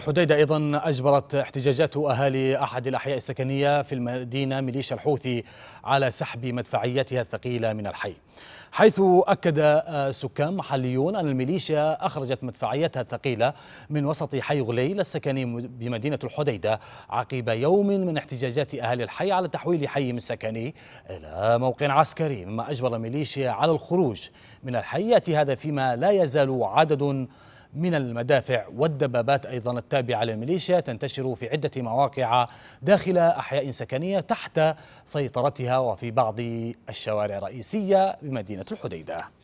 حديدة أيضا أجبرت احتجاجات أهالي أحد الأحياء السكنية في المدينة ميليشيا الحوثي على سحب مدفعيتها الثقيلة من الحي حيث أكد آه، سكان محليون أن الميليشيا أخرجت مدفعيتها الثقيلة من وسط حي غليل السكني بمدينة الحديدة عقب يوم من احتجاجات أهالي الحي على تحويل من السكني إلى موقع عسكري مما أجبر الميليشيا على الخروج من الحي يأتي هذا فيما لا يزال عدد من المدافع والدبابات أيضا التابعة للميليشيا تنتشر في عدة مواقع داخل أحياء سكنية تحت سيطرتها وفي بعض الشوارع الرئيسية بمدينة الحديدة